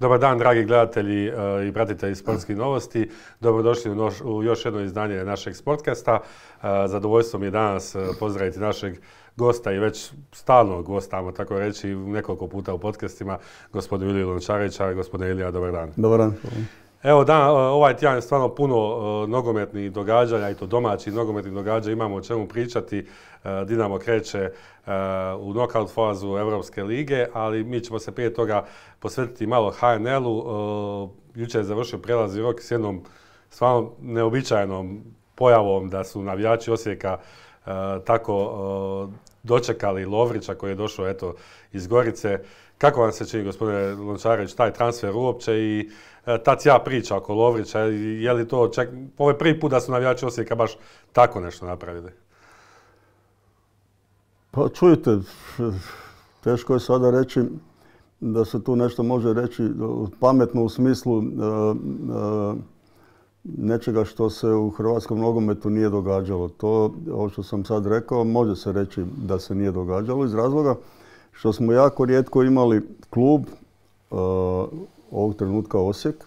Dobar dan, dragi gledatelji e, i pratitelji sportskih novosti. Dobrodošli u još jedno izdanje našeg sportkasta. E, zadovoljstvo mi je danas e, pozdraviti našeg gosta i već gosta gostamo, tako reći, nekoliko puta u podcastima, gospodinu Iliju Lončarića. gospodine Ilija, dobar dan. Dobar dan. Evo da, e, ovaj tjedan je stvarno puno e, nogometnih događanja i to domaćih nogometnih događaja imamo o čemu pričati. E, Dinamo kreće u knockout fazu Europske lige, ali mi ćemo se prije toga posvetiti malo HNL-u. Jučer je završio i rok s jednom stvarno neobičajnom pojavom da su navijači Osijeka tako dočekali Lovrića koji je došao eto, iz Gorice. Kako vam se čini, gospodine Lončarević, taj transfer uopće i E, ta cija priča oko Lovrića, je li to čak, ovo je prvi put da su navijači Osijeka baš tako nešto napravili? Pa čujte, teško je sada reći da se tu nešto može reći e, pametno u smislu e, nečega što se u hrvatskom nogometu nije događalo. To, ovo što sam sad rekao, može se reći da se nije događalo iz razloga što smo jako rijetko imali klub ovog trenutka Osijek,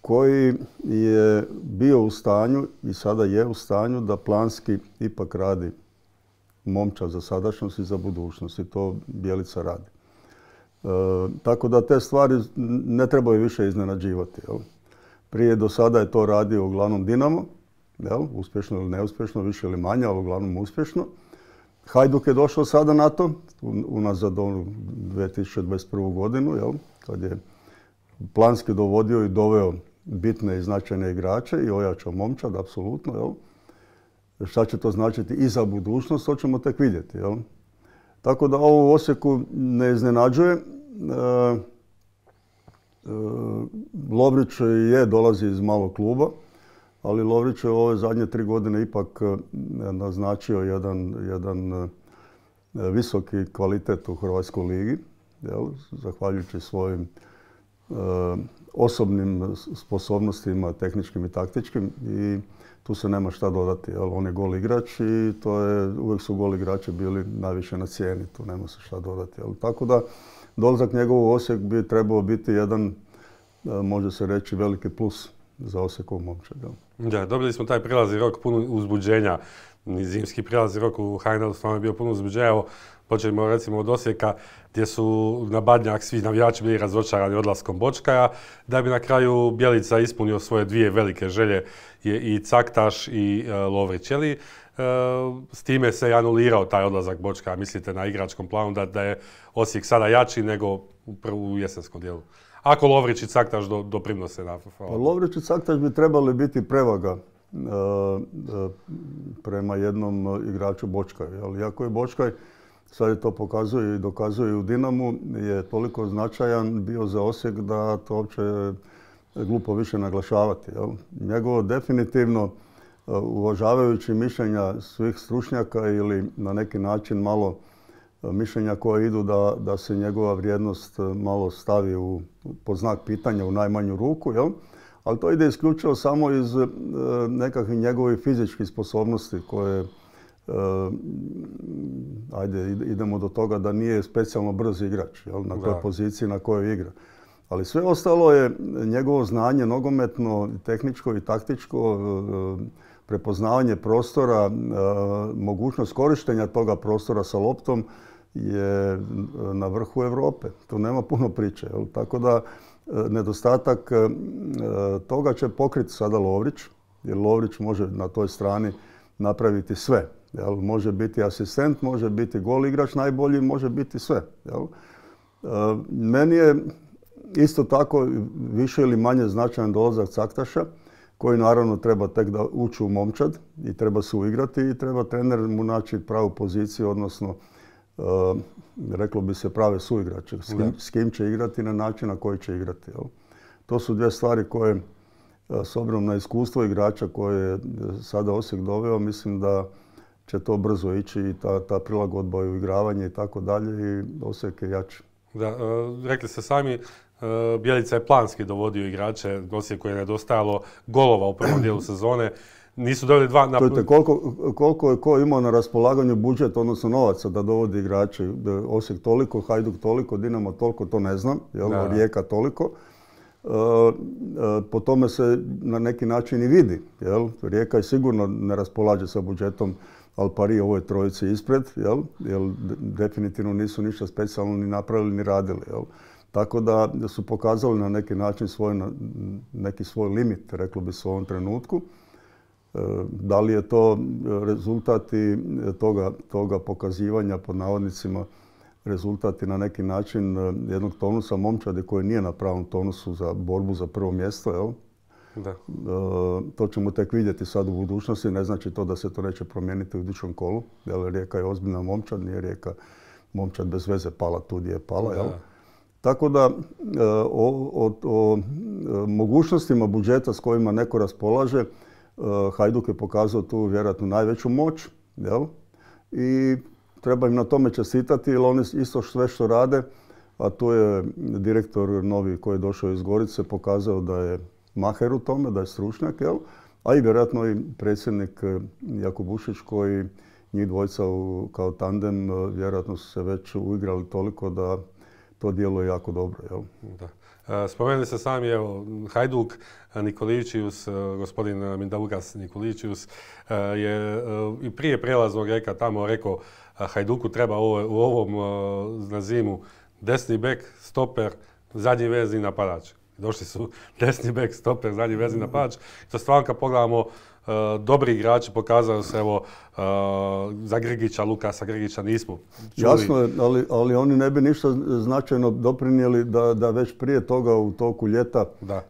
koji je bio u stanju i sada je u stanju da planski ipak radi momča za sadašnjost i za budućnost i to Bjelica radi. E, tako da te stvari ne trebaju više iznenađivati. Jel? Prije do sada je to radio uglavnom Dinamo, jel? uspješno ili neuspješno, više ili manje, ali uglavnom uspješno. Hajduk je došao sada na to, unazad u 2021. godinu, jel? kad je planski dovodio i doveo bitne i značajne igrače i ojačao momčad, apsolutno, jel? Šta će to značiti i za budućnost, to ćemo tek vidjeti, jel? Tako da ovo u Osijeku ne iznenađuje. E, e, Lovrić je, dolazi iz malog kluba, ali Lovrić je ove zadnje tri godine ipak e, naznačio jedan, jedan visoki kvalitet u Hrvatskoj ligi, jel? zahvaljujući svojim Eh, osobnim sposobnostima, tehničkim i taktičkim i tu se nema šta dodati. On je gol igrač i to je, uvijek su gol igrači bili najviše na cijeni, tu nema se šta dodati. Tako da dolazak njegov u Osijek bi trebao biti jedan, eh, može se reći, veliki plus za Osijekovu momčad. Da, dobili smo taj prilazi rok puno uzbuđenja zimski prijelaz rok u Hajnal, stvarno je bio puno uzbuđenja. Evo, recimo od Osijeka gdje su na Badnjak svi navijači bili razočarani odlaskom Bočkaja, da bi na kraju Bjelica ispunio svoje dvije velike želje i Caktaš i e, Lovrić. E, s time se anulirao taj odlazak Bočkaja, mislite, na igračkom planu da, je Osijek sada jači nego u jesenskom dijelu? Ako Lovrić i Caktaš do, doprinose na... Pa Lovrić i Caktaš bi trebali biti prevaga E, e, prema jednom igraču Bočkaju. iako je Bočkaj, sad je to pokazuje i dokazuje u Dinamu, je toliko značajan bio za Osijek da to uopće glupo više naglašavati. Njegovo definitivno e, uvažavajući mišljenja svih stručnjaka ili na neki način malo mišljenja koja idu da, se njegova vrijednost malo stavi u, pod znak pitanja u najmanju ruku. Jel? ali to ide isključivo samo iz e, nekakvih njegovih fizičkih sposobnosti koje e, ajde idemo do toga da nije specijalno brz igrač na kojoj poziciji na kojoj igra. Ali sve ostalo je njegovo znanje nogometno, tehničko i taktičko, e, prepoznavanje prostora, mogućnost korištenja toga prostora sa loptom je na vrhu Europe. Tu nema puno priče. Tako da E, nedostatak e, e, toga će pokriti sada Lovrić, jer Lovrić može na toj strani napraviti sve. Jel? Može biti asistent, može biti gol igrač najbolji, može biti sve. Jel? Meni je isto tako više ili manje značajan dolazak Caktaša, koji naravno treba tek da ući u momčad i treba se uigrati i treba trener mu naći pravu poziciju, odnosno reklo bi se prave suigrače, s kim, s kim će igrati i na način na koji će igrati. To su dvije stvari koje, e, s obzirom na iskustvo igrača koje je e, sada Osijek doveo, mislim da će to brzo ići i ta, ta prilagodba i uigravanje i tako dalje i Osijek je jači. Da, e, rekli ste sami, Bjelica je planski dovodio igrače, Osijek koji je nedostajalo golova u prvom dijelu sezone nisu dobili dva... Na... koliko, je ko imao na raspolaganju budžet, odnosno novaca da dovodi igrače? Osijek toliko, Hajduk toliko, Dinamo toliko, to ne znam. Jel? Rijeka toliko. E, e, po tome se na neki način i vidi. Rijeka je sigurno ne raspolaže sa budžetom pari ovoj trojici ispred, jel? definitivno nisu ništa specijalno ni napravili ni radili. Tako da su pokazali na neki način svoj, neki svoj limit, reklo bi se u ovom trenutku. E, da li je to e, rezultati e, toga, toga pokazivanja, pod navodnicima, rezultati na neki način jednog tonusa momčade koji nije na pravom tonusu za borbu za prvo mjesto, jel? Da. to ćemo tek vidjeti sad u budućnosti, ne znači to da se to neće promijeniti u idućem kolu, jel Rijeka je ozbiljna momčad, nije Rijeka momčad bez veze pala tu gdje je pala, jel? Tako da o, o mogućnostima budžeta s kojima neko raspolaže, Eh, Hajduk je pokazao tu vjerojatno najveću moć, jel? I treba im na tome čestitati, jer oni isto sve što rade, a tu je direktor novi koji je došao iz Gorice pokazao da je maher u tome, da je stručnjak, jel? A i vjerojatno i predsjednik eh, Jakub koji njih dvojca kao tandem eh, vjerojatno su se već uigrali toliko da to djeluje jako dobro, Da. Eh, spomenuli ste sami, evo, Hajduk eh, Nikoličius, eh, gospodin Mindalugas Nikoličius je i prije prelaznog reka tamo rekao Hajduku treba u ovom na zimu desni bek, stoper, zadnji vezni napadač. Došli su desni bek, stoper, zadnji vezni napadač. To stvarno kad pogledamo Eh, dobri igrači pokazali se, evo, eh, za Grgića, Lukasa Grgića nismo čuli. Jasno je, ali, oni ne bi ništa značajno doprinijeli da, već prije toga u toku ljeta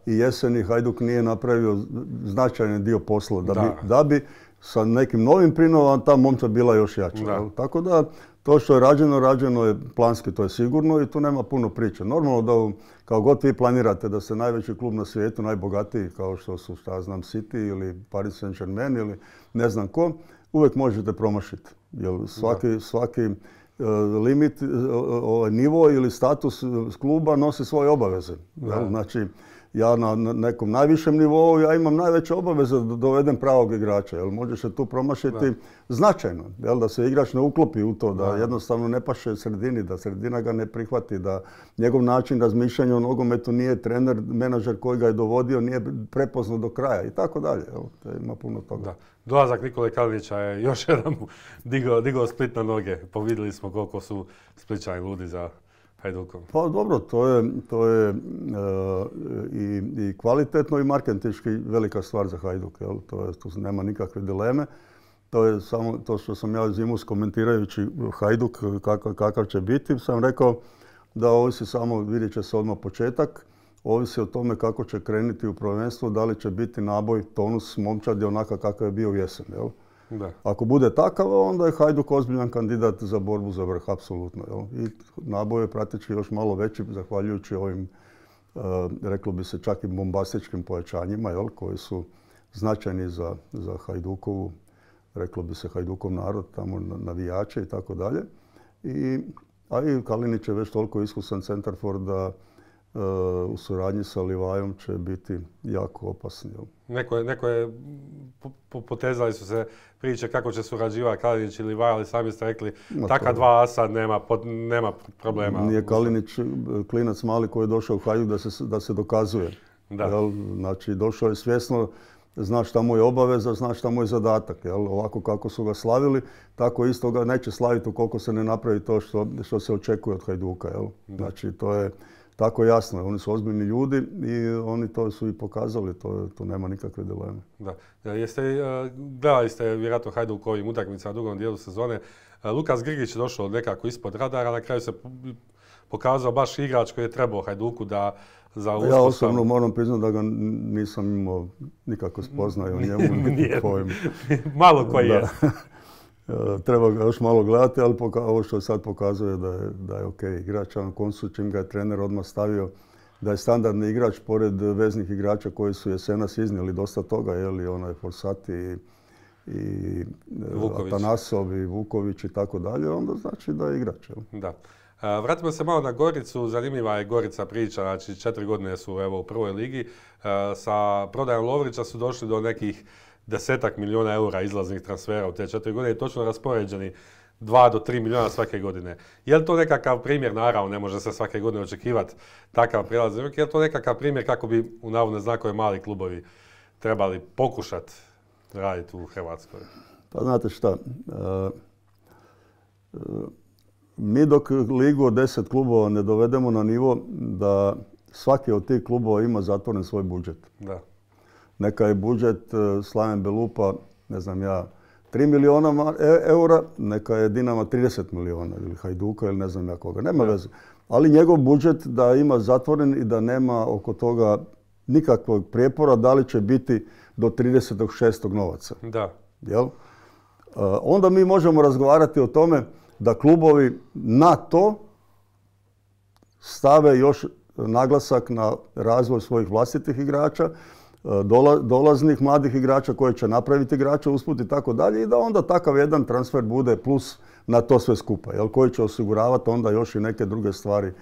i jeseni Hajduk nije napravio značajan dio posla. Da bi, da bi sa nekim novim prinovama ta momca bila još jača. Tako da to što je rađeno, rađeno je planski, to je sigurno i tu nema puno priče. Normalno da kao god vi planirate da se najveći klub na svijetu, najbogatiji kao što su, šta znam, City ili Paris Saint-Germain ili ne znam ko, uvijek možete promašiti. Jer svaki, svaki e, limit, e, ovaj nivo ili status kluba nosi svoje obaveze. Znači, ja na nekom najvišem nivou, ja imam najveće obaveze da dovedem pravog igrača, jel može se tu promašiti značajno, jel, da se igrač ne uklopi u to, da, jednostavno ne paše sredini, da sredina ga ne prihvati, da njegov način razmišljanja o nogometu nije trener, menadžer koji ga je dovodio, nije prepoznao do kraja i tako dalje. Ima puno toga. Da. Dolazak Nikole Kalvića je još jedan digao, digao Split na noge. Povidjeli pa smo koliko su Splićani ludi za pa dobro, to je, to je e, i, kvalitetno i marketički velika stvar za Hajduk. Jel? To tu nema nikakve dileme. To je samo to što sam ja zimus komentirajući Hajduk kakav, će biti, sam rekao da ovisi samo, vidjet će se odmah početak, ovisi o tome kako će krenuti u prvenstvo, da li će biti naboj, tonus, momčad je onaka kakav je bio u jesen. Jel? Da. Ako bude takav, onda je Hajduk ozbiljan kandidat za borbu za vrh, apsolutno. Jel? I naboj je praktički još malo veći, zahvaljujući ovim, eh, reklo bi se, čak i bombastičkim pojačanjima, jel? koji su značajni za, Hajdukovu, reklo bi se Hajdukov narod, tamo navijače i tako dalje. a i Kalinić je već toliko iskusan centarfor da u suradnji sa Livajom će biti jako opasni. Neko je, potezali su se priče kako će surađivati Kalinić i Livaj, ali sami ste rekli takva taka dva asa nema, problema. Nije Kalinić e, klinac mali koji je došao u Hajduk da se, da se dokazuje. Jel? Znači, došao je svjesno, zna šta mu je obaveza, zna šta mu je zadatak. Jel? Ovako kako su ga slavili, tako isto ga neće slaviti ukoliko se ne napravi to što, što se očekuje od Hajduka. Jel? Znači, to je tako jasno. Oni su ozbiljni ljudi i oni to su i pokazali, to, to nema nikakve dileme. Da. E, jeste, e, gledali ste vjerojatno Hajduk ovim utakmicama u drugom dijelu sezone. E, Lukas Grgić je došao nekako ispod radara, na kraju se pokazao baš igrač koji je trebao Hajduku da za uspostavu. Ja osobno moram priznati da ga nisam imao nikako spoznaju o njemu. Malo koji je. E, treba ga još malo gledati, ali ovo što sad pokazuje da je, ok igrač. na koncu čim ga je trener odmah stavio da je standardni igrač pored veznih igrača koji su jesenas iznijeli dosta toga, je li onaj Forsati i, i e, Atanasov i Vuković i tako dalje, onda znači da je igrač. Da. E, vratimo se malo na Goricu, zanimljiva je Gorica priča, znači četiri godine su evo u prvoj ligi, sa prodajom Lovrića su došli do nekih desetak milijuna eura izlaznih transfera u te četiri godine i točno raspoređeni 2 do 3 milijuna svake godine. Je li to nekakav primjer, naravno ne može se svake godine očekivati takav prilaz, rok, je li to nekakav primjer kako bi u navodne znakove mali klubovi trebali pokušati raditi u Hrvatskoj? Pa znate šta, e, e, mi dok ligu od deset klubova ne dovedemo na nivo da svaki od tih klubova ima zatvoren svoj budžet. Da neka je budžet e, Slaven Belupa, ne znam ja, 3 miliona e, eura, neka je Dinama 30 miliona ili Hajduka ili ne znam ja koga, nema veze. Ali njegov budžet da ima zatvoren i da nema oko toga nikakvog prijepora da li će biti do 36. novaca. Da. Jel? E, onda mi možemo razgovarati o tome da klubovi na to stave još naglasak na razvoj svojih vlastitih igrača dolaznih mladih igrača koji će napraviti igrača usput i tako dalje i da onda takav jedan transfer bude plus na to sve skupa, jel, koji će osiguravati onda još i neke druge stvari e,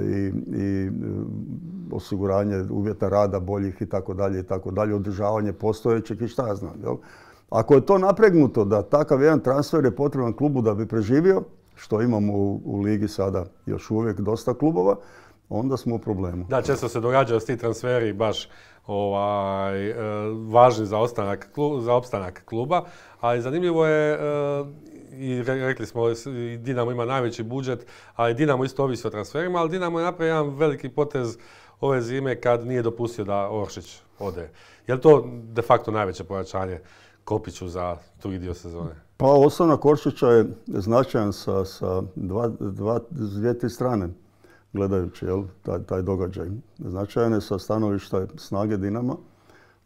i, i e, osiguranje uvjeta rada boljih i tako dalje i tako dalje, održavanje postojećeg i šta ja znam. Jel? Ako je to napregnuto da takav jedan transfer je potreban klubu da bi preživio, što imamo u ligi sada još uvijek dosta klubova, onda smo u problemu. Da, često se događaju s ti transferi baš ovaj, e, važni za, za opstanak kluba, ali zanimljivo je e, i rekli smo, Dinamo ima najveći budžet, a i Dinamo isto ovisi o transferima, ali Dinamo je napravio jedan veliki potez ove zime kad nije dopustio da Oršić ode. Je li to de facto najveće pojačanje Kopiću za drugi dio sezone? Pa ostanak Oršića je značajan sa, sa dva, strane gledajući jel, taj, događaj. značajne sa stanovišta snage Dinama,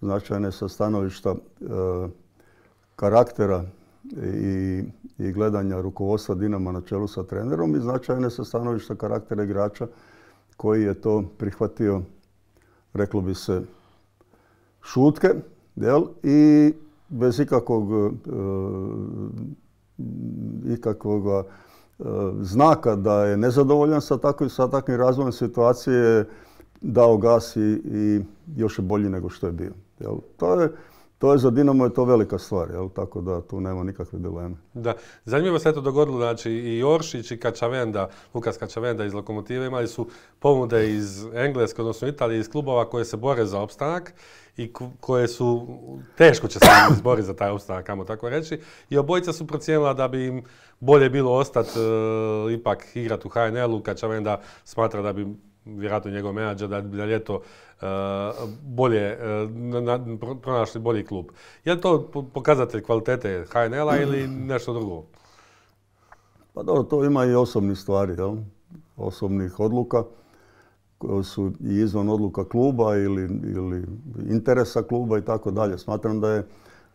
značajne sa stanovišta e, karaktera i, gledanja rukovodstva Dinama na čelu sa trenerom i značajne sa stanovišta karaktera igrača koji je to prihvatio, reklo bi se, šutke jel, i bez ikakvog, e, ikakvog znaka da je nezadovoljan sa takvim, sa razvojem situacije dao gas i, još je bolji nego što je bio. To je, je za Dinamo je to velika stvar, jel? tako da tu nema nikakve dileme. Da, zanimljivo se to dogodilo, znači i Oršić i Kačavenda, Lukas Kačavenda iz Lokomotive imali su pomude iz Engleske, odnosno Italije, iz klubova koje se bore za opstanak i koje su, teško će se izboriti za taj ustanak, kamo tako reći. I obojica su procijenila da bi im bolje bilo ostati e, ipak igrati u HNL-u, kad onda smatra da bi vjerojatno njegov menadžer, da bi e, e, na ljeto bolje, pronašli bolji klub. Je li to pokazatelj kvalitete HNL-a ili nešto drugo? Pa dobro, to ima i osobnih stvari, osobnih odluka su i izvan odluka kluba ili, interesa kluba i tako dalje. Smatram da je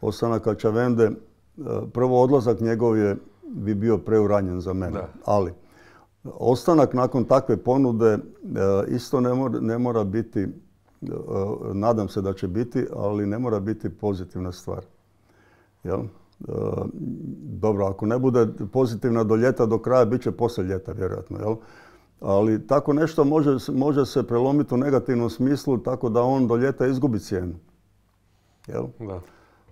ostanak Čavende, e, prvo odlazak njegov je bi bio preuranjen za mene, ali ostanak nakon takve ponude e, isto ne mora, biti, e, nadam se da će biti, ali ne mora biti pozitivna stvar. Jel? Dobro, ako ne bude pozitivna do ljeta, do kraja, bit će poslije ljeta vjerojatno. Jel? ali tako nešto može, se prelomiti u negativnom smislu tako da on do ljeta izgubi cijenu. Jel? Da.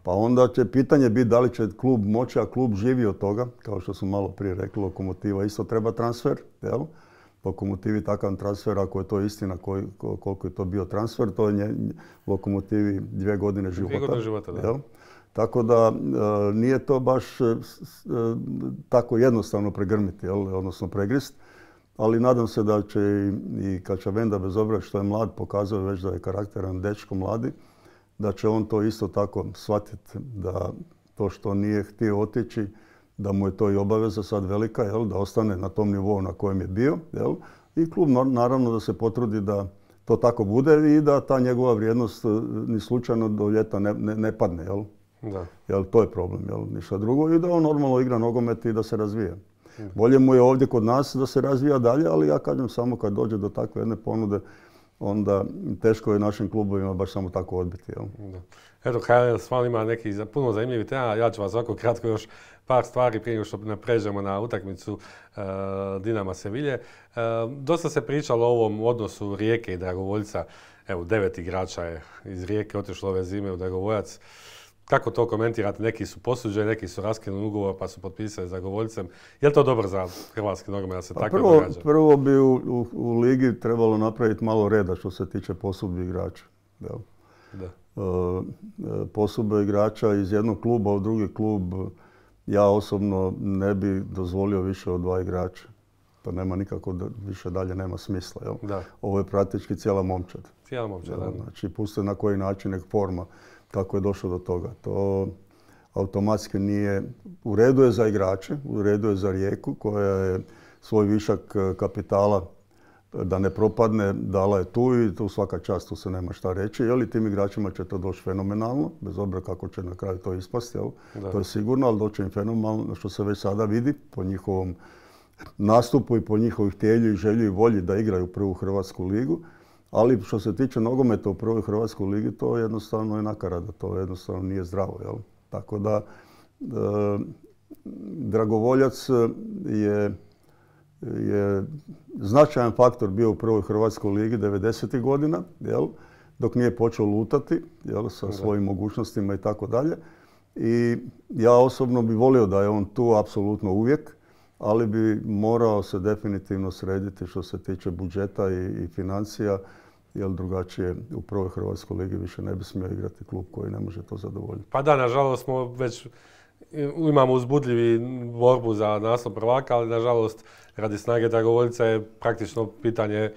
Pa onda će pitanje biti da li će klub moći, a klub živi od toga, kao što su malo prije rekli, lokomotiva isto treba transfer, jel? Lokomotivi takav transfer, ako je to istina koliko je to bio transfer, to je u lokomotivi dvije godine života. Dvije godine života, da. Jel? Tako da e, nije to baš e, e, tako jednostavno pregrmiti, jel? odnosno pregrist ali nadam se da će i, i venda bez obzira što je mlad, pokazuje već da je karakteran dečko mladi, da će on to isto tako shvatiti da to što nije htio otići, da mu je to i obaveza sad velika, jel, da ostane na tom nivou na kojem je bio. Jel, I klub naravno da se potrudi da to tako bude i da ta njegova vrijednost eh, ni slučajno do ljeta ne, padne. Jel? Jel, to je problem, jel, ništa drugo. I da on normalno igra nogomet i da se razvije. Bolje mu je ovdje kod nas da se razvija dalje, ali ja kažem samo kad dođe do takve jedne ponude, onda teško je našim klubovima baš samo tako odbiti. Jel? Eto, HRL Smal ima neki puno zanimljivih tema, ja ću vas ovako kratko još par stvari prije nego što ne na utakmicu eh, Dinama Sevilje. Eh, dosta se pričalo o ovom odnosu Rijeke i Dragovoljca. Evo, devet igrača je iz Rijeke otišlo ove zime u Dragovoljac. Kako to komentirate? Neki su posuđeni, neki su raskinuli ugovor pa su potpisali govoljcem. Je li to dobro za hrvatske nogomet da se pa tako prvo, događa? Prvo bi u, ligi trebalo napraviti malo reda što se tiče posudbi igrača. Da. E, e, igrača iz jednog kluba u drugi klub ja osobno ne bi dozvolio više od dva igrača. Pa nema nikako, više dalje nema smisla. Ovo je praktički cijela momčad. Cijela momčad, da. Znači, puste na koji način nek forma kako je došlo do toga. To automatski nije... U redu je za igrače, u redu je za Rijeku koja je svoj višak e, kapitala e, da ne propadne, dala je tu i tu svaka čast, tu se nema šta reći. Jeli, tim igračima će to doći fenomenalno, bez obzira kako će na kraju to ispasti, to je sigurno, ali doći im fenomenalno, što se već sada vidi po njihovom nastupu i po njihovih tijelju i želju i volji da igraju prvu Hrvatsku ligu. Ali što se tiče nogometa u prvoj Hrvatskoj ligi, to jednostavno je nakarada, to jednostavno nije zdravo. Jel? Tako da, e, Dragovoljac je, je značajan faktor bio u prvoj Hrvatskoj ligi 90. godina, jel? dok nije počeo lutati jel? sa svojim mogućnostima i tako dalje. I ja osobno bi volio da je on tu apsolutno uvijek, ali bi morao se definitivno srediti što se tiče budžeta i financija jer drugačije u prvoj Hrvatskoj ligi više ne bi smio igrati klub koji ne može to zadovoljiti. Pa da, nažalost smo već imamo uzbudljivi borbu za naslov prvaka, ali nažalost radi snage Dragovoljica je praktično pitanje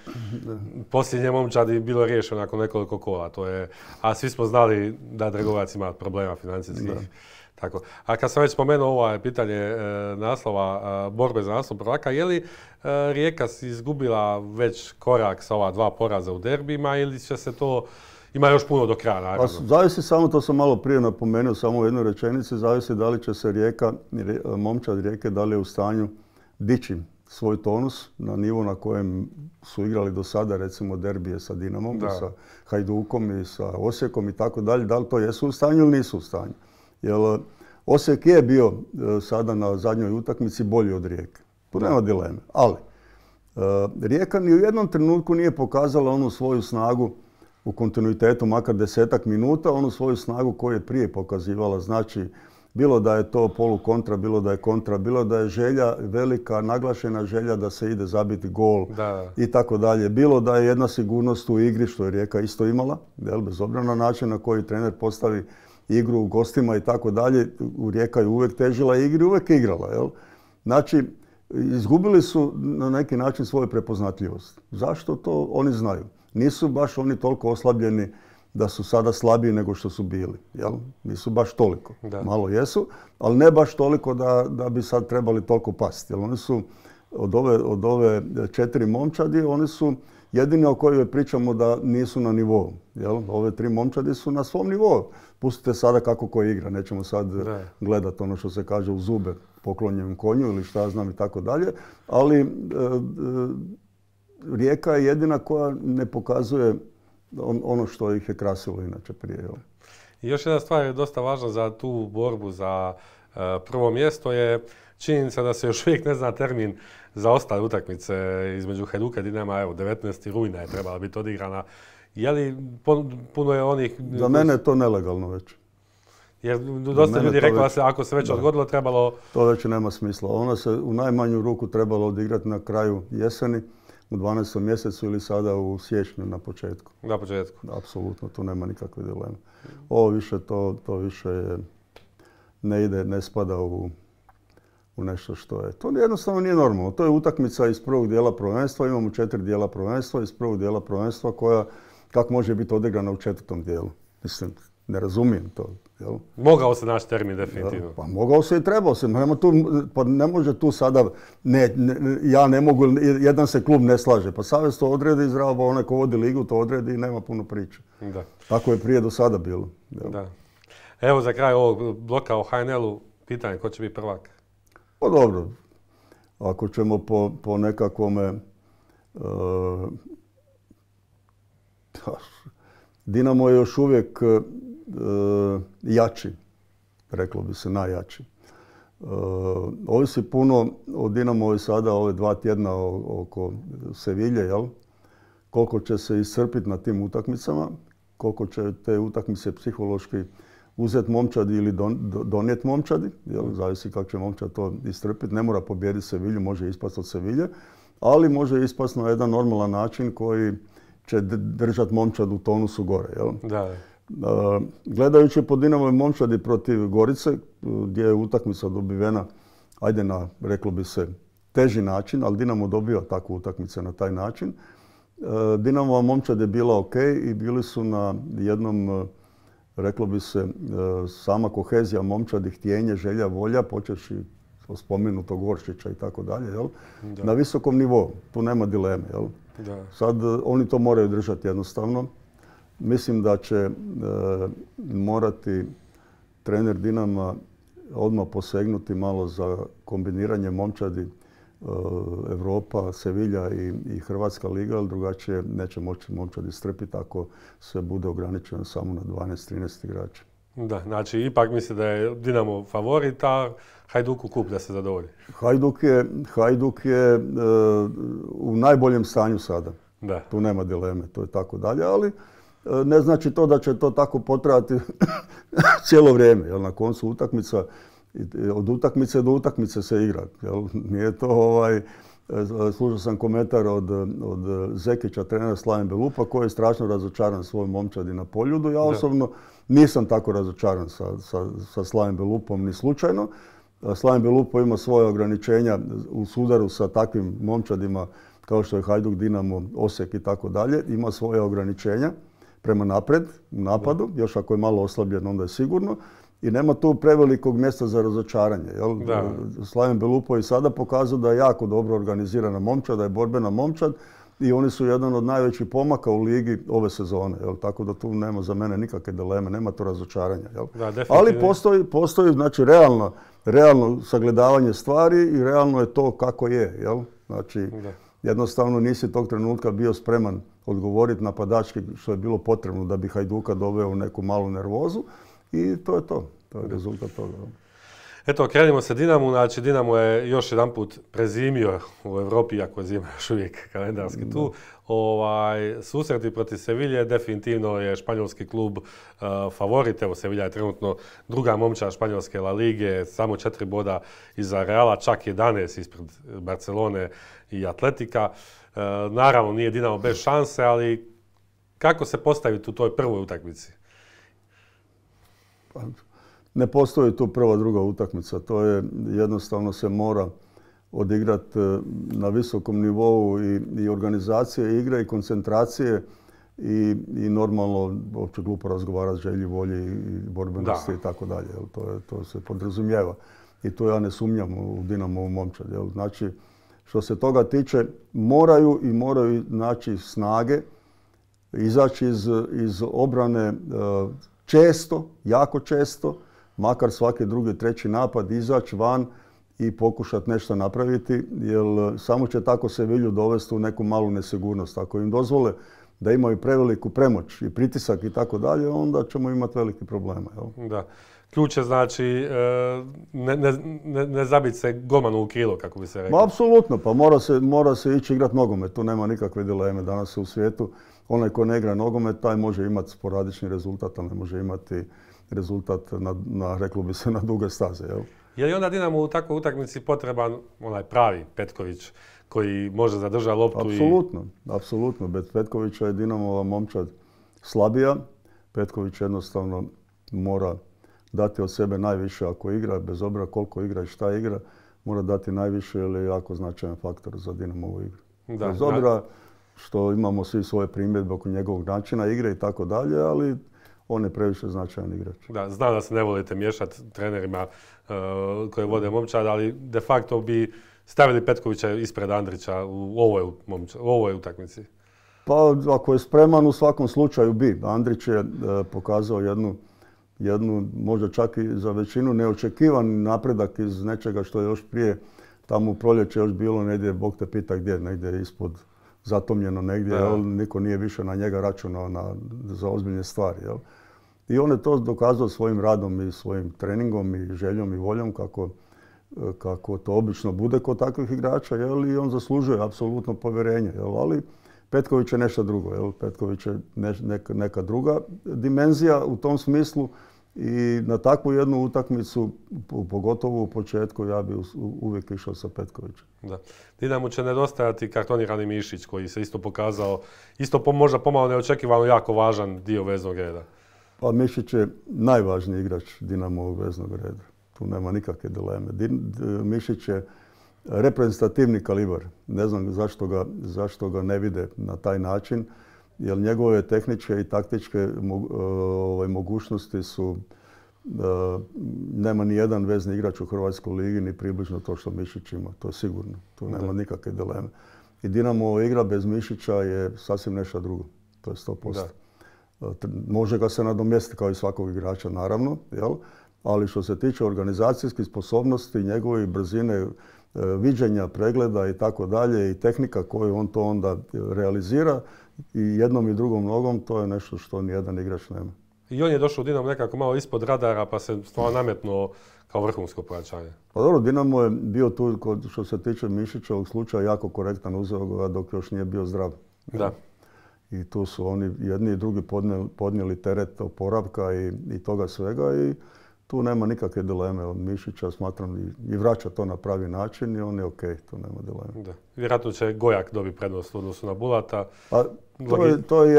posljednje momčadi bilo riješeno nakon nekoliko kola. To je, a svi smo znali da Dragovac ima problema financijskih. Tako. A kad sam već spomenuo ovo pitanje e, naslova, e, borbe za naslov prvaka, je li e, Rijeka si izgubila već korak sa ova dva poraza u derbima ili će se to, ima još puno do kraja pa naravno? Pa, zavisi samo, to sam malo prije napomenuo, samo u jednoj rečenici, zavisi da li će se Rijeka, momčad Rijeke, da li je u stanju dići svoj tonus na nivo na kojem su igrali do sada, recimo derbije sa Dinamom, sa Hajdukom i sa Osijekom i tako dalje, da li to jesu u stanju ili nisu u stanju. Jer eh, Osijek je bio eh, sada na zadnjoj utakmici bolji od Rijeke. Tu nema dileme. Ali, eh, Rijeka ni u jednom trenutku nije pokazala onu svoju snagu u kontinuitetu, makar desetak minuta, onu svoju snagu koju je prije pokazivala. Znači, bilo da je to polu kontra, bilo da je kontra, bilo da je želja velika, naglašena želja da se ide zabiti gol i tako dalje. Bilo da je jedna sigurnost u igri, što je Rijeka isto imala, bez obzira na način na koji trener postavi igru u gostima i tako dalje. U Rijeka je uvijek težila igri, uvijek igrala. Jel? Znači, izgubili su na neki način svoju prepoznatljivost. Zašto to oni znaju? Nisu baš oni toliko oslabljeni da su sada slabiji nego što su bili. Jel? Nisu baš toliko. Malo jesu, ali ne baš toliko da, da bi sad trebali toliko pasti. Jel? Oni su od ove, četiri momčadi, oni su jedini o kojoj pričamo da nisu na nivou. Jel? Ove tri momčadi su na svom nivou. Pustite sada kako ko igra, nećemo sad gledati ono što se kaže u zube poklonjenom konju ili šta znam i tako dalje. Ali e, e, Rijeka je jedina koja ne pokazuje ono što ih je krasilo inače prije. I još jedna stvar je dosta važna za tu borbu za e, prvo mjesto je činjenica da se još uvijek ne zna termin za ostale utakmice između Hajduka i Dinama. Evo, 19. rujna je trebala biti odigrana je li puno je onih... Za mene je to nelegalno već. Jer dosta ljudi rekla se ako se već odgodilo trebalo... To već nema smisla. Ona se u najmanju ruku trebalo odigrati na kraju jeseni u 12. mjesecu ili sada u siječnju na početku. Na početku. apsolutno, tu nema nikakve dileme. Ovo više to, to više je, ne ide, ne spada u, u nešto što je. To jednostavno nije normalno. To je utakmica iz prvog dijela prvenstva. Imamo četiri dijela prvenstva. Iz prvog dijela prvenstva koja kako može biti odigrana u četvrtom dijelu. Mislim, ne razumijem to. Mogao se naš termin definitivno. Pa mogao se i trebao se. Nema tu, pa ne može tu sada, ja ne mogu, jedan se klub ne slaže. Pa savjest to odredi, zdravo, onaj ko vodi ligu to odredi i nema puno priče. Tako je prije do sada bilo. Jel? Da. Evo za kraj ovog bloka o HNL-u, pitanje ko će biti prvak? Pa dobro, ako ćemo po, nekakvome e, Dinamo je još uvijek e, jači, reklo bi se najjači. E, ovisi puno o Dinamo i sada ove dva tjedna oko Sevilje, jel? koliko će se iscrpiti na tim utakmicama, koliko će te utakmice psihološki uzeti momčadi ili donijeti momčadi, jel, zavisi kako će momčad to iscrpiti, ne mora pobijediti Sevilju, može ispast od Sevilje, ali može ispast na jedan normalan način koji će držati momčad u tonusu gore. Jel? Da. Gledajući po Dinamoj momčadi protiv Gorice, e, gdje je utakmica dobivena, ajde na, reklo bi se, teži način, ali Dinamo dobio takvu utakmicu na taj način. E, Dinamova momčad je bila ok i bili su na jednom, e, reklo bi se, sama kohezija momčadi, htjenje, želja, volja, počeši spomenutog Oršića i tako dalje, jel? Na visokom nivou, tu nema dileme, jel? Sad e, oni to moraju držati jednostavno. Mislim da će e, morati trener Dinama odmah posegnuti malo za kombiniranje momčadi Europa, Evropa, Sevilja i, i Hrvatska liga, ali drugačije neće moći momčadi strpiti ako se bude ograničeno samo na 12-13 igrača. Da, znači ipak misli da je Dinamo favorit, a u kup da se zadovolji. Hajduk je, je e, u najboljem stanju sada. Da. Tu nema dileme, to je tako dalje, ali e, ne znači to da će to tako potrajati cijelo vrijeme, Jel na koncu utakmica, od utakmice do utakmice se igra, jel? Nije to ovaj, E, Slušao sam komentar od, Zekića, trenera Slaven Belupa, koji je strašno razočaran svojom momčadi na poljudu. Ja osobno nisam tako razočaran sa, sa, Belupom ni slučajno. E, Slaven Belupo ima svoje ograničenja u sudaru sa takvim momčadima kao što je Hajduk, Dinamo, Osijek i tako dalje. Ima svoje ograničenja prema napred, u napadu. Još ako je malo oslabljeno onda je sigurno i nema tu prevelikog mjesta za razočaranje. Jel? Slaven Belupo je sada pokazao da je jako dobro organizirana momčad, da je borbena momčad i oni su jedan od najvećih pomaka u ligi ove sezone. Tako da tu nema za mene nikakve dileme, nema tu razočaranja. Ali postoji, znači, realno, realno sagledavanje stvari i realno je to kako je. Znači, jednostavno nisi tog trenutka bio spreman odgovoriti napadački što je bilo potrebno da bi Hajduka doveo u neku malu nervozu. I to je to. To je rezultat toga. Eto, krenimo sa Dinamu. Znači, Dinamo je još jedan put prezimio u Europi, ako je zima još uvijek kalendarski tu. Ovaj, susreti protiv Sevilje definitivno je španjolski klub eh, favorit. Evo, Sevilja je trenutno druga momča španjolske La Lige, samo četiri boda iza Reala, čak 11 ispred Barcelone i Atletika. Eh, naravno, nije Dinamo bez šanse, ali kako se postaviti u toj prvoj utakmici? Pa, ne postoji tu prva, druga utakmica. To je jednostavno se mora odigrati e, na visokom nivou i, organizacije igre i koncentracije i, normalno uopće glupo razgovarati želji, volji i borbenosti i tako dalje. To, je, to se podrazumijeva. I to ja ne sumnjam u u momčad. Jel? Znači, što se toga tiče, moraju i moraju naći snage, izaći iz, iz obrane e, često, jako često, makar svaki drugi, treći napad, izaći van i pokušati nešto napraviti, jer e, samo će tako se vilju dovesti u neku malu nesigurnost. Ako im dozvole da imaju preveliku premoć i pritisak i tako dalje, onda ćemo imati veliki problema. Jel? Da. Ključ je znači e, ne, ne, zabiti se gomanu u kilo, kako bi se rekao. Apsolutno, pa mora se, mora se ići igrati nogomet, tu nema nikakve dileme danas u svijetu. Onaj ko ne igra nogomet, taj može imati sporadični rezultat, ali ne može imati rezultat, na, na reklo bi se, na duge staze. Jel? Je li onda Dinamo u takvoj utakmici potreban onaj pravi Petković koji može zadržati loptu? Apsolutno, apsolutno. Bez Petkovića je Dinamova momčad slabija. Petković jednostavno mora dati od sebe najviše ako igra, bez obzira koliko igra i šta igra, mora dati najviše ili je jako značajan faktor za Dinamovu igru. bez obzira, što imamo svi svoje primjedbe oko njegovog načina igre i tako dalje, ali on je previše značajan igrač. Da, znam da se ne volite miješati trenerima e, koje vode momčad, ali de facto bi stavili Petkovića ispred Andrića u ovoj, utakmici. Pa ako je spreman u svakom slučaju bi. Andrić je e, pokazao jednu, jednu, možda čak i za većinu, neočekivan napredak iz nečega što je još prije tamo u proljeće još bilo negdje, Bog te pita gdje, negdje ispod zatomljeno negdje, jel? niko nije više na njega računao na, za ozbiljne stvari. I on je to dokazao svojim radom i svojim treningom i željom i voljom kako, kako to obično bude kod takvih igrača jel? i on zaslužuje apsolutno povjerenje. Ali Petković je nešto drugo, jel? Petković je neka, neka druga dimenzija u tom smislu i na takvu jednu utakmicu, pogotovo u početku, ja bi uvijek išao sa Petkovićem. Da. Dinamo će nedostajati kartonirani mišić koji se isto pokazao, isto možda pomalo neočekivano jako važan dio veznog reda. Pa Mišić je najvažniji igrač Dinamo veznog reda. Tu nema nikakve dileme. mišić je reprezentativni kalibar. Ne znam zašto ga, ne vide na taj način, jer njegove tehničke i taktičke ovaj, mogućnosti su E, nema ni jedan vezni igrač u Hrvatskoj ligi ni približno to što Mišić ima. To je sigurno. Tu nema nikakve dileme. I Dinamo igra bez Mišića je sasvim nešto drugo. To je 100%. E, može ga se nadomjestiti kao i svakog igrača, naravno. Jel? Ali što se tiče organizacijskih sposobnosti, njegove brzine, e, viđenja, pregleda i tako dalje i tehnika koju on to onda realizira i jednom i drugom nogom, to je nešto što nijedan igrač nema i on je došao u Dinamo nekako malo ispod radara pa se stvarno nametnuo kao vrhunsko pojačanje. Pa dobro, Dinamo je bio tu, kod, što se tiče Mišićevog slučaja, jako korektan uzeo ga dok još nije bio zdrav. Da. I tu su oni jedni i drugi podnijeli teret oporavka i, i toga svega i tu nema nikakve dileme od Mišića, smatram i, vraća to na pravi način i on je ok, tu nema dileme. Da. Vjerojatno će Gojak dobiti prednost u odnosu na Bulata. Pa, to, je,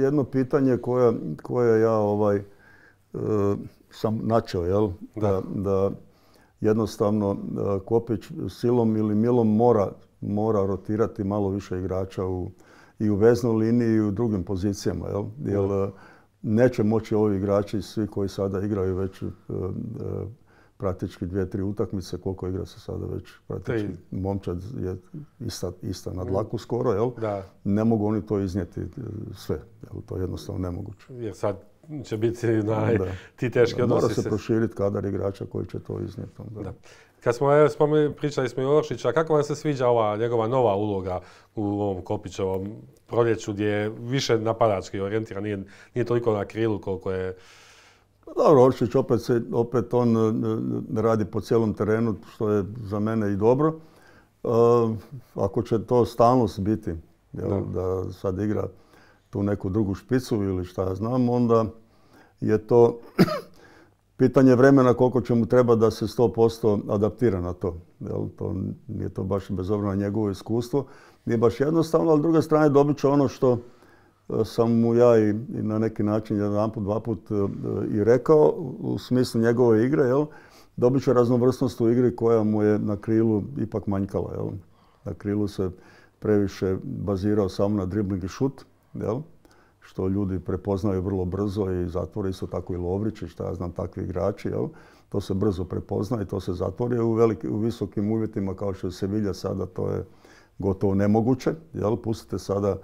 jedno, pitanje koje, ja ovaj, e, sam načeo, jel? Da, jednostavno e, Kopić silom ili milom mora, mora rotirati malo više igrača u, i u veznoj liniji i u drugim pozicijama, jel? Jer, neće moći ovi igrači, svi koji sada igraju već e, e, praktički dvije, tri utakmice, koliko igra se sada već praktički. Momčad je ista, na mm. dlaku skoro, jel? Da. Ne mogu oni to iznijeti e, sve, jel? To je jednostavno nemoguće. Jer sad će biti na ti teški odnosi. Mora se, proširiti kadar igrača koji će to iznijeti. Da. Kad smo spomenuli, pričali smo i Oršića, kako vam se sviđa ova njegova nova uloga u ovom Kopićevom proljeću gdje je više napadački orijentiran, nije, toliko na krilu koliko je... Pa dobro, Oršić opet, se, opet on e, radi po cijelom terenu, što je za mene i dobro. E, ako će to stalnost biti, da. sad igra tu neku drugu špicu ili šta ja znam, onda je to pitanje vremena koliko će mu treba da se 100% adaptira na to. to nije to baš bez obzira na njegovo iskustvo nije baš jednostavno, ali s druge strane dobit će ono što e, sam mu ja i, na neki način jedan put, dva put e, i rekao u smislu njegove igre, jel? Dobit će raznovrsnost u igri koja mu je na krilu ipak manjkala, jel? Na krilu se previše bazirao samo na dribbling i šut, jel? što ljudi prepoznaju vrlo brzo i zatvori su tako i Lovrić što šta ja znam takvi igrači. Jel? To se brzo prepozna i to se zatvori u, u visokim uvjetima kao što je Sevilla sada, to je gotovo nemoguće. Jel? Pustite sada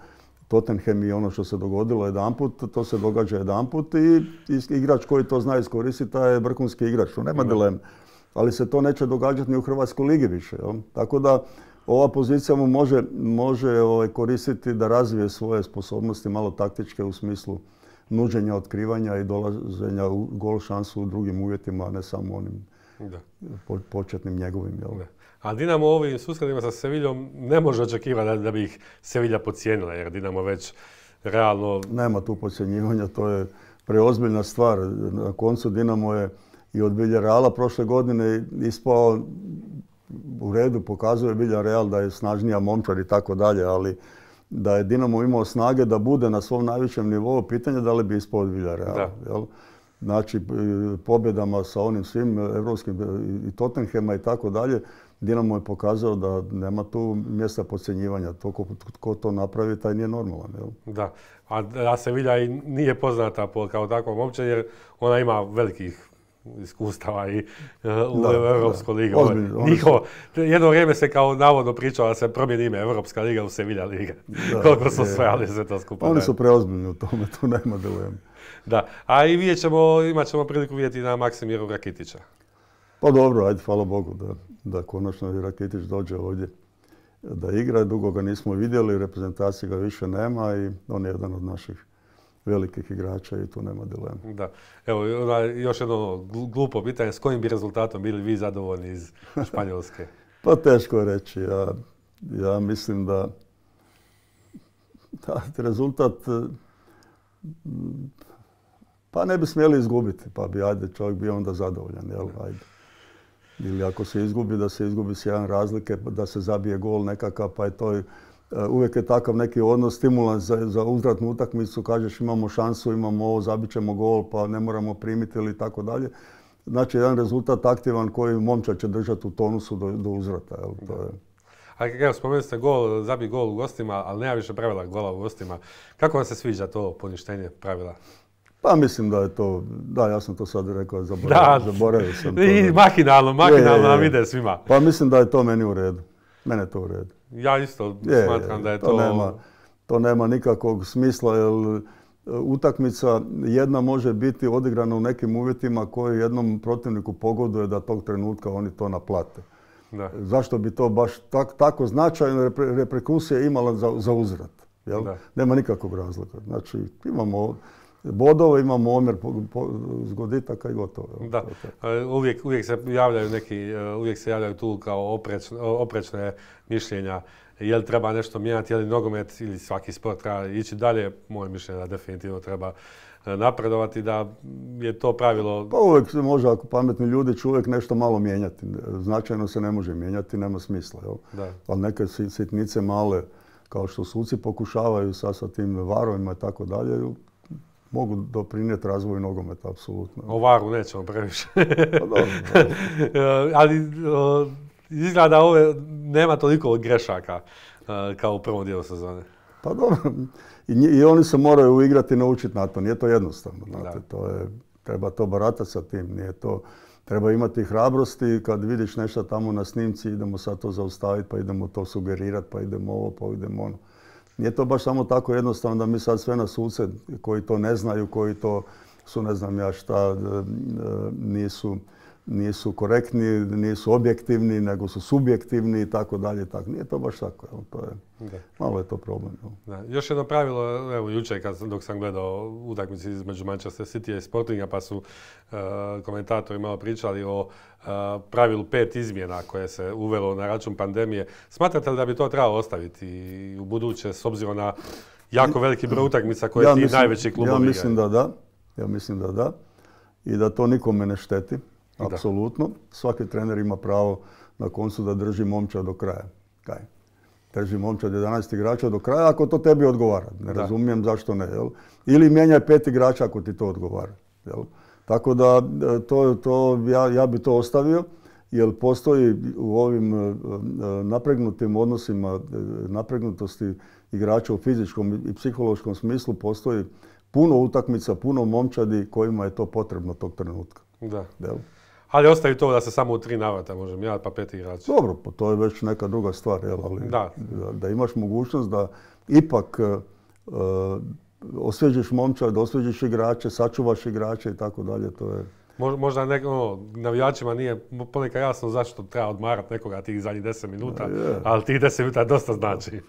Tottenham i ono što se dogodilo jedanput, to se događa jedanput i igrač koji to zna iskoristiti, taj je vrhunski igrač, tu nema dileme. Ali se to neće događati ni u Hrvatskoj ligi više. Tako da ova pozicija mu može, ovaj, koristiti da razvije svoje sposobnosti malo taktičke u smislu nuđenja, otkrivanja i dolaženja u gol šansu u drugim uvjetima, a ne samo onim da. Početnim njegovim, jel? A Dinamo ovim susredima sa Seviljom ne može očekivati da, da bi ih Sevilja pocijenila, jer Dinamo već realno... Nema tu pocijenjivanja, to je preozbiljna stvar. Na koncu Dinamo je i od reala prošle godine ispao u redu, pokazuje bilja real da je snažnija momčar i tako dalje, ali da je Dinamo imao snage da bude na svom najvišem nivou, pitanje da li bi ispao od reala znači e, pobjedama sa onim svim evropskim e, i Tottenhema i tako dalje, Dinamo je pokazao da nema tu mjesta podcjenjivanja. To ko, to napravi, taj nije normalan. Da, a, se Sevilla i nije poznata po, kao takvom uopće jer ona ima velikih iskustava i e, u Evropskoj Ligi. Ozbiljno, jedno vrijeme se kao navodno pričalo da se promijeni ime Europska liga u Sevilla liga. Koliko su sve, ali to skupa. Oni su preozbiljni u tome, tu nema dilema. Da, a i vidjet ćemo, imat ćemo priliku vidjeti na Maksimiru Rakitića. Pa dobro, ajde, hvala Bogu da, konačno konačno Rakitić dođe ovdje da igra. Dugo ga nismo vidjeli, reprezentacije ga više nema i on je jedan od naših velikih igrača i tu nema dilema. Da. Evo, još jedno glupo pitanje. S kojim bi rezultatom bili vi zadovoljni iz Španjolske? pa teško je reći. Ja, ja mislim da, da rezultat pa ne bi smjeli izgubiti, pa bi ajde, čovjek bio onda zadovoljan, jel, ajde. Ili ako se izgubi, da se izgubi s jedan razlike, da se zabije gol nekakav, pa je to e, uvijek je takav neki odnos, stimulans za, za uzvratnu utakmicu, kažeš imamo šansu, imamo ovo, zabit ćemo gol, pa ne moramo primiti ili tako dalje. Znači, jedan rezultat aktivan koji momčad će držati u tonusu do, uzrata, Jel? To je. A kako spomenuli ste gol, zabi gol u gostima, ali nema više pravila gola u gostima. Kako vam se sviđa to poništenje pravila? Pa mislim da je to, da, ja sam to sad rekao, zaboravio, sam to. I mahinalno, mahinalno nam ide svima. Pa mislim da je to meni u redu. Mene je to u redu. Ja isto smatram da je to... To nema, to nema nikakvog smisla, jer e, utakmica jedna može biti odigrana u nekim uvjetima koji jednom protivniku pogoduje da tog trenutka oni to naplate. Zašto bi to baš tako značajno reperkusije imala za, uzrat? Nema nikakvog razloga. Znači, imamo bodova, imamo omjer zgoditaka i gotovo. Da, e, uvijek, se javljaju neki, e, uvijek se javljaju tu kao oprečne, mišljenja je li treba nešto mijenjati, je li nogomet ili svaki sport treba ići dalje. Moje mišljenje da definitivno treba e, napredovati, da je to pravilo... Pa uvijek se može, ako pametni ljudi će uvijek nešto malo mijenjati. Značajno se ne može mijenjati, nema smisla. Jel? Ali neke sitnice male, kao što suci pokušavaju sa tim varovima i tako dalje, mogu doprinijeti razvoju nogometa, apsolutno. O varu nećemo previše. pa dobro. Ali izgleda ove nema toliko grešaka e, kao u prvom dijelu sezone. Pa dobro. I, oni se moraju uigrati i naučiti na to. Nije to jednostavno. treba to baratati sa tim. Nije to, treba imati hrabrosti kad vidiš nešto tamo na snimci, idemo sad to zaustaviti, pa idemo to sugerirati, pa idemo ovo, pa idemo ono nije to baš samo tako jednostavno da mi sad sve na suce koji to ne znaju, koji to su ne znam ja šta, e, e, nisu nisu korektni, nisu objektivni, nego su subjektivni i tako dalje. Tako. Nije to baš tako. jel, to je, Malo je to problem. Još jedno pravilo, evo jučer kad, dok sam gledao utakmice između Manchester City i Sportinga, pa su e, komentatori malo pričali o e, pravilu pet izmjena koje se uvelo na račun pandemije. Smatrate li da bi to trebalo ostaviti u buduće s obzirom na jako veliki broj utakmica koje ti najveći klubovi Ja mislim da da. Ja mislim da da. I da to nikome ne šteti apsolutno. Svaki trener ima pravo na koncu da drži momča do kraja. Kaj? Drži momčad 11 igrača do kraja ako to tebi odgovara. Ne razumijem zašto ne. Jel? Ili mijenjaj pet igrača ako ti to odgovara. Tako da e, to, ja, bi to ostavio jer postoji u ovim e, e, napregnutim odnosima, napregnutosti igrača u fizičkom i psihološkom smislu postoji puno utakmica, puno momčadi kojima je to potrebno tog trenutka. Da. Jel? Ali ostavi to da se samo u tri navrata možem ja pa peti igrač. Dobro, pa to je već neka druga stvar, jel? da. imaš mogućnost da ipak uh, osvježiš momčad, osvježiš igrače, sačuvaš igrače i tako dalje, to je... Možda ono, navijačima nije ponekad jasno zašto treba odmarati nekoga tih zadnjih deset minuta, ali tih deset minuta dosta znači.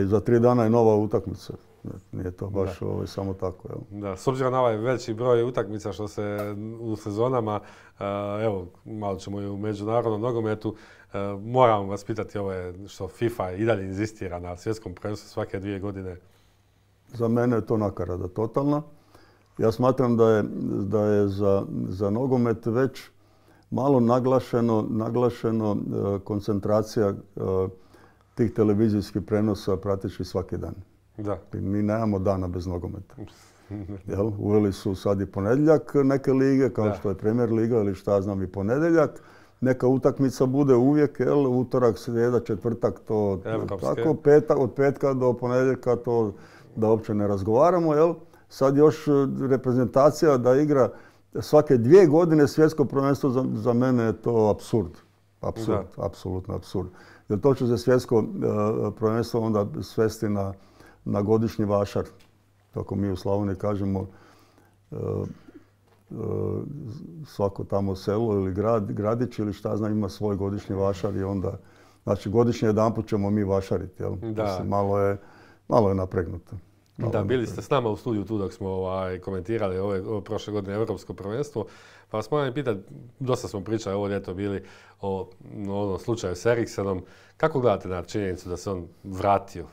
i za tri dana je nova utakmica. Nije to baš ovaj, samo tako. Da, s obzirom na ovaj veći broj utakmica što se u sezonama, e, evo, malo ćemo i u međunarodnom nogometu, e, moram vas pitati ovo je što FIFA i dalje inzistira na svjetskom prvenstvu svake dvije godine. Za mene je to nakarada totalna. Ja smatram da je, da je za, nogomet već malo naglašeno, naglašeno e, koncentracija tih televizijskih prenosa praktički svaki dan. Da. Mi nemamo dana bez nogometa. Jel? Uveli su sad i ponedjeljak neke lige, kao što je Premier Liga ili šta znam i ponedjeljak. Neka utakmica bude uvijek, jel? Utorak, srijeda, četvrtak, to tako. Petak, od petka do ponedjeljka to da uopće ne razgovaramo, jel? Sad još e, reprezentacija da igra svake dvije godine svjetsko prvenstvo za, mene je to apsurd. Apsurd, apsolutno apsurd. Jer to će se svjetsko e, prvenstvo onda svesti na na godišnji vašar. Kako mi u Slavoniji kažemo, e, e, svako tamo selo ili grad, gradić ili šta zna ima svoj godišnji vašar i onda, znači godišnje jedanput ćemo mi vašariti, jel? Da. malo je, napregnuto. da, bili ste s nama u studiju tu dok smo ovaj, komentirali ove, prošle godine Europsko prvenstvo. Pa vas moram pitati, dosta smo pričali ovo ljeto bili o ono, slučaju s Eriksenom. Kako gledate na činjenicu da se on vratio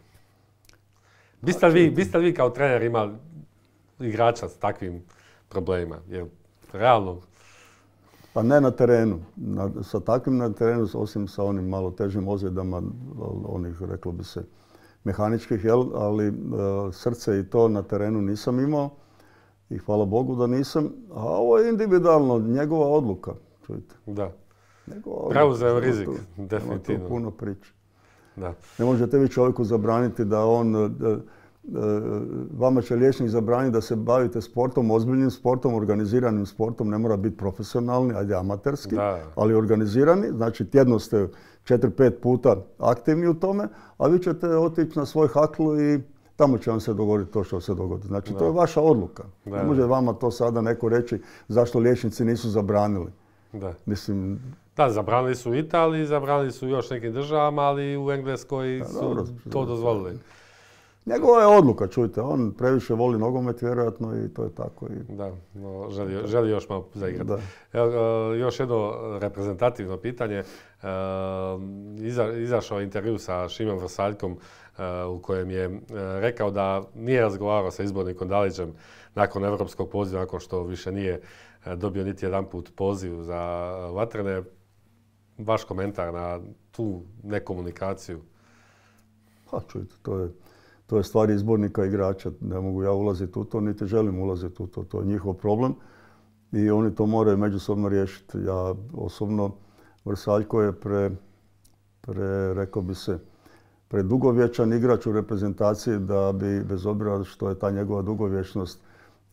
Biste li, vi, kao trener imali igrača s takvim problemima? Jer, realno... Pa ne na terenu. sa takvim na terenu, osim sa onim malo težim ozljedama, onih, reklo bi se, mehaničkih, jel? ali e, srce i to na terenu nisam imao i hvala Bogu da nisam. A ovo je individualno, njegova odluka. Čujte. Da. Preuzeo rizik, definitivno. puno priče. Da. Ne možete vi čovjeku zabraniti da on, e, e, vama će liječnik zabraniti da se bavite sportom, ozbiljnim sportom, organiziranim sportom, ne mora biti profesionalni, ajde amaterski, ali organizirani, znači tjedno ste 4-5 puta aktivni u tome, a vi ćete otići na svoj haklu i tamo će vam se dogoditi to što se dogodi. Znači to je vaša odluka. Ne može vama to sada neko reći zašto liječnici nisu zabranili. Da. Mislim... Da, zabranili su Italiji, zabranili su još nekim državama, ali u Engleskoj su to dozvolili. Njegova je odluka, čujte, on previše voli nogomet vjerojatno i to je tako. Da, želi, još malo zaigrati. Evo, e, još jedno reprezentativno pitanje. E, izašao je intervju sa Šimom Vrsaljkom e, u kojem je rekao da nije razgovarao sa izbornikom Dalićem nakon evropskog poziva, nakon što više nije E, dobio niti jedan put poziv za e, vatrene. Vaš komentar na tu nekomunikaciju? Pa čujte, to je, to je stvar izbornika igrača. Ne mogu ja ulaziti u to, niti želim ulaziti u to. To je njihov problem i oni to moraju međusobno riješiti. Ja osobno, Vrsaljko je pre, pre rekao bi se, predugovječan igrač u reprezentaciji da bi, bez obzira što je ta njegova dugovječnost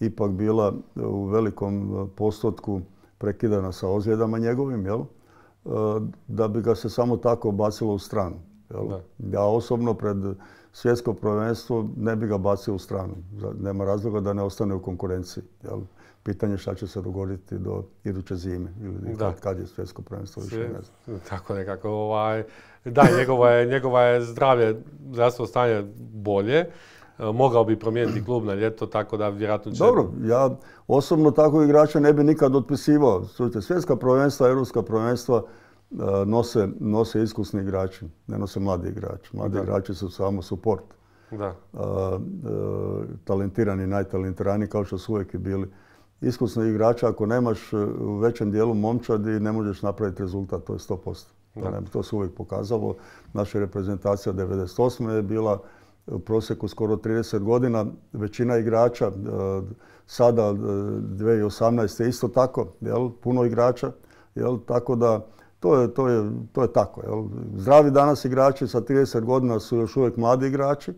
ipak bila u velikom e, postotku prekidana sa ozljedama njegovim, jel? E, da bi ga se samo tako bacilo u stranu. Jel? Ja osobno pred svjetsko prvenstvo ne bi ga bacio u stranu. Nema razloga da ne ostane u konkurenciji. Jel? Pitanje šta će se dogoditi do iduće zime ili kad je svjetsko prvenstvo, više ne znam. Tako nekako. Ovaj, da, njegova je, njegova je zdravlje, zdravstvo stanje bolje. E, mogao bi promijeniti klub na ljeto, tako da vjerojatno će... Dobro, ja osobno tako igrača ne bi nikad otpisivao. svjetska prvenstva, europska prvenstva e, nose, iskusni igrači, ne nose mladi igrači. Mladi igrači su samo suport. Da. E, talentirani, najtalentiraniji kao što su uvijek i bili. Iskusni igrači, ako nemaš u većem dijelu momčadi, ne možeš napraviti rezultat, to je 100%. To, to se uvijek pokazalo. Naša reprezentacija 98. je bila u prosjeku skoro 30 godina. Većina igrača, e, sada 2018. E, isto tako, puno igrača, jel? tako da to je, to je tako. Jel? Zdravi danas igrači sa 30 godina su još uvijek mladi igrači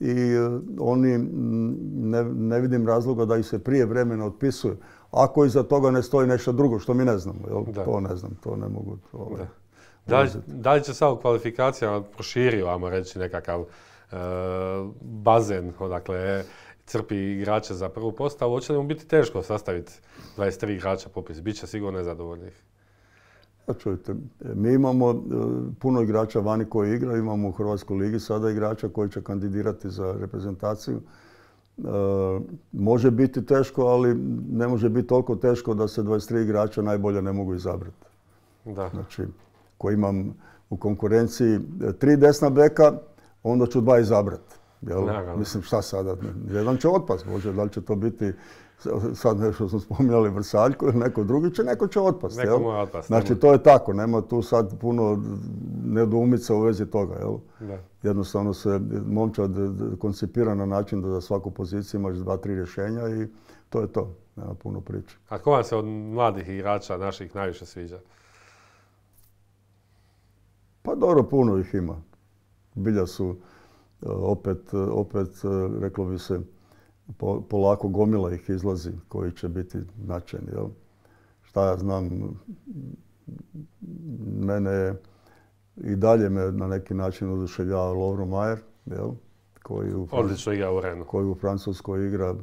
i e, oni ne, vidim razloga da ih se prije vremena otpisuju. Ako iza toga ne stoji nešto drugo, što mi ne znamo, jel? to ne znam, to ne mogu. To, ovaj, da. da li će se kvalifikacijama proširio, ajmo reći, nekakav E, bazen, odakle crpi igrače za prvu postavu, hoće li mu biti teško sastaviti 23 igrača popis? Biće sigurno nezadovoljnih. Ja pa čujte, mi imamo e, puno igrača vani koji igra, imamo u Hrvatskoj ligi sada igrača koji će kandidirati za reprezentaciju. E, može biti teško, ali ne može biti toliko teško da se 23 igrača najbolje ne mogu izabrati. Da. Znači, koji imam u konkurenciji tri desna beka, onda ću dva izabrati. Mislim, šta sada? Jedan će otpast, može, da li će to biti sad nešto smo spominjali Vrsaljku ili neko drugi će, neko će otpast. Neko Znači, to je tako, nema tu sad puno nedoumica u vezi toga, jel? Jednostavno se momčad koncipira na način da za svaku poziciju imaš dva, tri rješenja i to je to, nema puno priče. A ko vam se od mladih igrača naših najviše sviđa? Pa dobro, puno ih ima. Bilja su e, opet, e, opet e, reklo bi se, polako gomila ih izlazi koji će biti značajni. Šta ja znam, mene je i dalje me na neki način oduševljava Lovro Majer, Koji u, Koji u Francuskoj igra.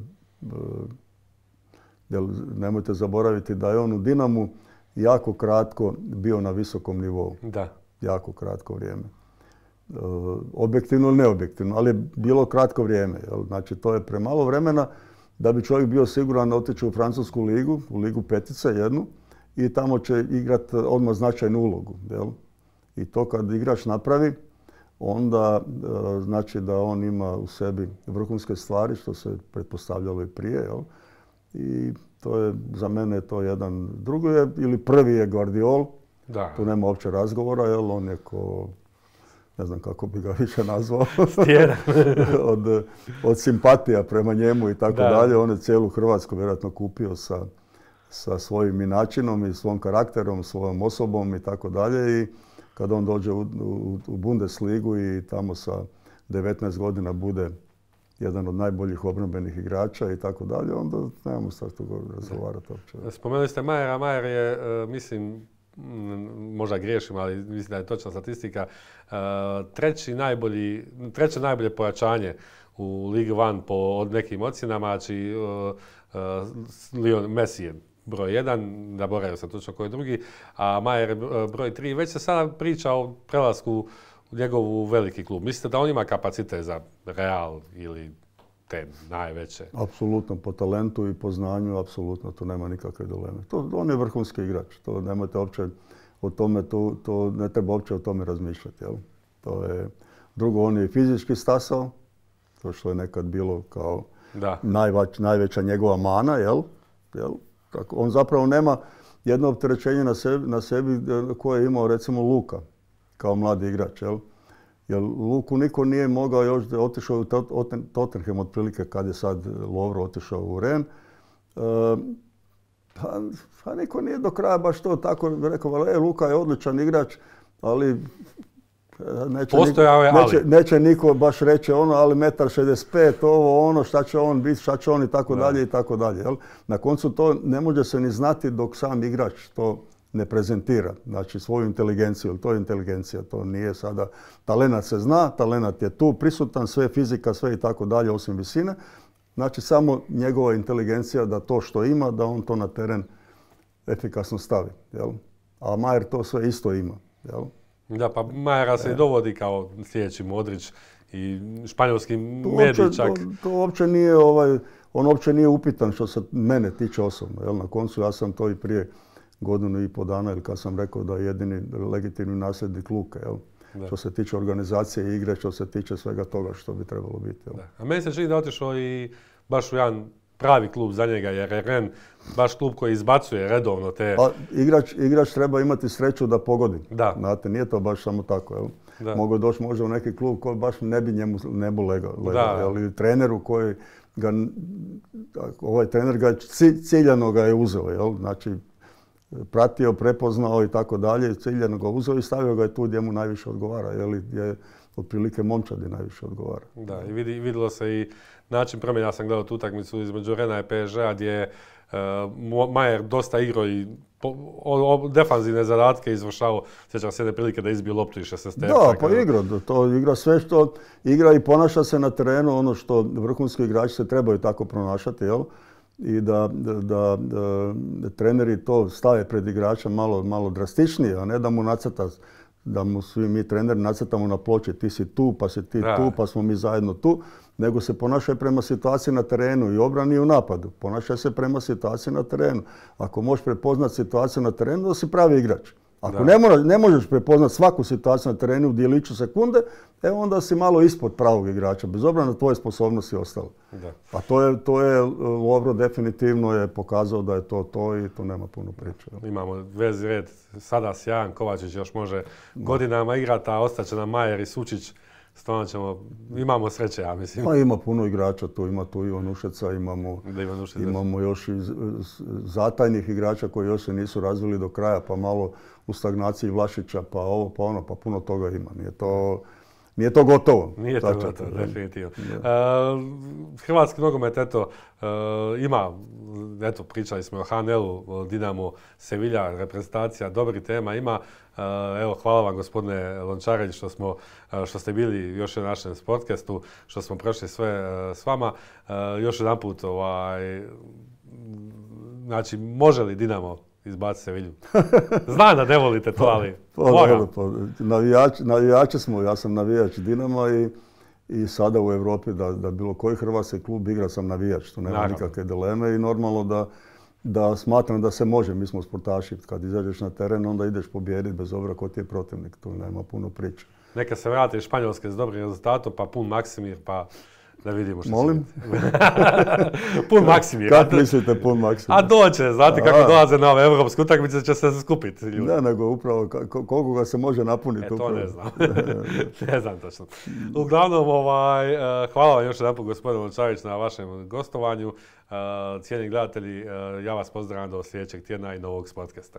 Jel, nemojte zaboraviti da je on u Dinamu jako kratko bio na visokom nivou. Da. Jako kratko vrijeme. Eh, objektivno ili neobjektivno, ali je bilo kratko vrijeme. Znači, to je premalo vremena da bi čovjek bio siguran otići u Francusku ligu, u ligu petice jednu, i tamo će igrati odmah značajnu ulogu. Jel? I to kad igrač napravi, onda eh, znači da on ima u sebi vrhunske stvari, što se pretpostavljalo i prije. Jel? I to je, za mene to jedan drugo je, ili prvi je Guardiol, tu nema uopće razgovora, jel on je ko ne znam kako bi ga više nazvao, od, od simpatija prema njemu i tako dalje. On je cijelu Hrvatsku vjerojatno kupio sa, sa svojim i načinom i svom karakterom, svojom osobom i tako dalje. I kad on dođe u, u, u Bundesligu i tamo sa 19 godina bude jedan od najboljih obrambenih igrača i tako dalje, onda nemamo sad tu razgovarati uopće. Spomenuli ste Majera. Majer je, e, mislim, možda griješim, ali mislim da je točna statistika, e, treći najbolji, treće najbolje pojačanje u Ligi One po nekim ocjenama, znači e, e, Messi je broj 1, boraju se točno koji drugi, a Majer je broj tri. Već se sada priča o prelasku u njegovu veliki klub. Mislite da on ima kapacitet za Real ili te najveće. Apsolutno, po talentu i po znanju, apsolutno, tu nema nikakve dileme. To, on je vrhunski igrač, to nemate uopće o tome, to, ne treba uopće o tome razmišljati. To je, drugo, on je fizički stasao, to što je nekad bilo kao najveća njegova mana, jel? on zapravo nema jedno opterećenje na sebi, na sebi eh, koje je imao recimo Luka kao mladi igrač, jel? Jer Luku niko nije mogao još da otišao u Tottenham otprilike kad je sad Lovro otišao u Ren. E, pa, pa, niko nije do kraja baš to tako rekao, e, Luka je odličan igrač, ali e, neće, neće niko baš reći ono, ali metar 65, ovo ono, šta će on biti, šta će on i tako dalje i tako dalje. Na koncu to ne može se ni znati dok sam igrač to ne prezentira, znači svoju inteligenciju, to je inteligencija, to nije sada, talenat se zna, talenat je tu prisutan, sve fizika, sve i tako dalje, osim visine, znači samo njegova inteligencija da to što ima, da on to na teren efikasno stavi, jel? A Majer to sve isto ima, jel? Da, pa Majera se e. dovodi kao sljedeći Modrić i španjolski Medičak. To, to uopće nije, ovaj, on uopće nije upitan što se mene tiče osobno, jel? Na koncu ja sam to i prije godinu i po dana, jer kad sam rekao da je jedini legitimni nasljednik Luka. jel? Što se tiče organizacije igre, što se tiče svega toga što bi trebalo biti. A meni se čini da otišao i baš u jedan pravi klub za njega, jer je Ren baš klub koji izbacuje redovno te... Pa igrač, treba imati sreću da pogodi. Da. Znate, nije to baš samo tako, jel? Mogu doći možda u neki klub koji baš ne bi njemu nebu legao, ali treneru koji ga, ovaj trener ga ciljano ga je uzeo, jel? Znači, pratio, prepoznao i tako dalje, Ciljeno ga uzeo i stavio ga je tu gdje mu najviše odgovara, jeli, gdje otprilike momčadi najviše odgovara. Da, i vidilo se i način promjena, ja sam gledao tu utakmicu između Rena i PSG-a gdje je Majer dosta igrao i defanzivne zadatke izvršao, sjećam se jedne prilike da izbio loptu i šestesterca. Da, pa igra, to igra sve što igra i ponaša se na terenu, ono što vrhunski igrači se trebaju tako pronašati, jel? i da, da, da, treneri to stave pred igrača malo, malo drastičnije, a ne da mu nacrta da mu svi mi treneri nacrtamo na ploči ti si tu, pa si ti tu, pa smo mi zajedno tu, nego se ponašaj prema situaciji na terenu i obrani i u napadu. Ponašaj se prema situaciji na terenu. Ako možeš prepoznat situaciju na terenu, da si pravi igrač. Ako ne, možeš prepoznati svaku situaciju na terenu u dijeliću sekunde, e onda si malo ispod pravog igrača, bez obzira na tvoje sposobnosti i ostalo. A pa to je, to je, e, Lovro definitivno je pokazao da je to to i tu nema puno priče. Imamo vez red, sada sjajan, Kovačić još može godinama igrati, a ostaće nam Majer i Sučić. Stvarno ćemo, imamo sreće, ja mislim. Pa ima puno igrača tu, ima tu i Onušeca, imamo, imamo još i zatajnih igrača koji još se nisu razvili do kraja, pa malo u stagnaciji Vlašića, pa ovo, pa ono, pa puno toga ima. Nije to, nije to gotovo. Nije to gotovo, definitivno. E, hrvatski nogomet, eto, e, ima, eto, pričali smo o Hanelu, Dinamo, Sevilja, reprezentacija, dobri tema ima. E, evo, hvala vam gospodine Lončarelj što, smo, što ste bili još na našem sportcastu, što smo prošli sve s vama. Još jedan put, ovaj, znači, može li Dinamo Izbaci se Vilju. Znam da ne volite to, pa, ali... Pa, pa, navijači smo, ja sam navijač Dinama i, i sada u Europi da, da bilo koji hrvatski klub igra sam navijač, to nema nikakve dileme i normalno da, da smatram da se može, mi smo sportaši, kad izađeš na teren onda ideš pobijediti bez obra ko ti je protivnik, tu nema puno priče. Neka se vrati Španjolske s dobrim rezultatom, pa pun Maksimir, pa da vidimo što Molim? pun maksimir. Kako mislite pun maksimir? A doće, znate kako dolaze na ove evropske utakmice, će se skupiti ljudi. Da, nego upravo koliko ga se može napuniti. E, to ne znam. ne znam točno. Uglavnom, ovaj, e, hvala vam još jedan put gospodinu na vašem gostovanju. E, Cijeni gledatelji, e, ja vas pozdravljam do sljedećeg tjedna i novog spotkesta.